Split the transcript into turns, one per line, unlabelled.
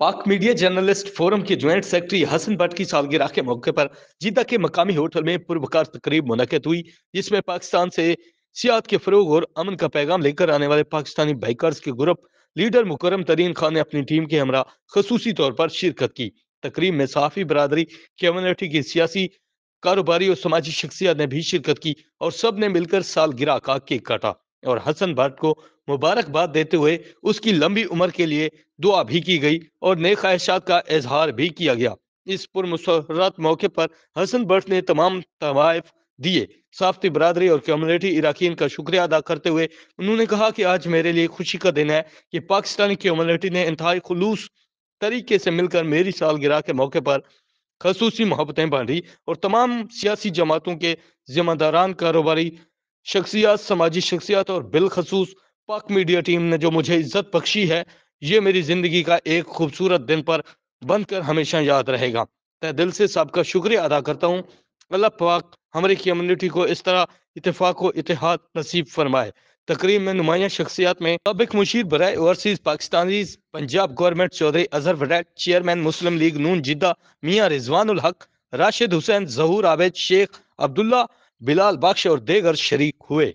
पाक media journalist forum के joint secretary Hasan Bhatt की सालगिरह के मौके पर जिदा के मकामी होटल में पुरबकार तकरीब मुनद हुई जिसमें पाकिस्तान से सियात के फरोग और अमन का पैगाम लेकर आने वाले पाकिस्तानी बाइकर्स के ग्रुप लीडर मुकरम तरीन खान ने अपनी टीम के हमरा खसूसी तौर पर शिरकत की तकरीब में सहाफ़ी बरदरी कम्यूनिटी की सियासी कारोबारी और समाजी शख्सियात ने भी शिरकत की और सब ने मिलकर सालगिरह का केक काटा और हसन भट्ट को मुबारकबाद देते हुए उसकी लंबी उम्र के लिए दुआ भी की गई और नए ख्वाहिशात का इजहार भी किया गया इस पुरमसरत मौके पर हसन भट्ट ने तमाम तवायफ दिए साफ्ती बरदरी और कम्युनिटी इराकीन का शुक्रिया अदा करते हुए उन्होंने कहा कि आज मेरे लिए खुशी का दिन है कि पाकिस्तानी कम्युनिटी ने इंतहाई खलूस तरीके से मिलकर मेरी सालगिरह के मौके पर खसूसी मोहब्बतें बांटी और तमाम सियासी जमातों के जिम्मेदारान कारोबारी शख्सियात समाजी शख्सियात और बिलखसूस पाक मीडिया टीम ने जो मुझे इज्जत बख्शी है ये मेरी जिंदगी का एक खूबसूरत दिन पर बनकर हमेशा याद रहेगा तय दिल से सबका शुक्रिया अदा करता हूँ अल्लाह पाक हमारी कम्युनिटी को इस तरह इतफाक व इतिहाद नसीब फरमाए तकरीब में नुमाया शख्सियात में सबक मुशीर बरए ओवरसीज पाकिस्तानी पंजाब गवर्नमेंट चौधरी अजहर वटैट चेयरमैन मुस्लिम लीग नून जिदा मियाँ रिजवान हक राशिद हुसैन जहूर आबेद शेख अब्दुल्ला बिलाल बख्श और देगर शरीक हुए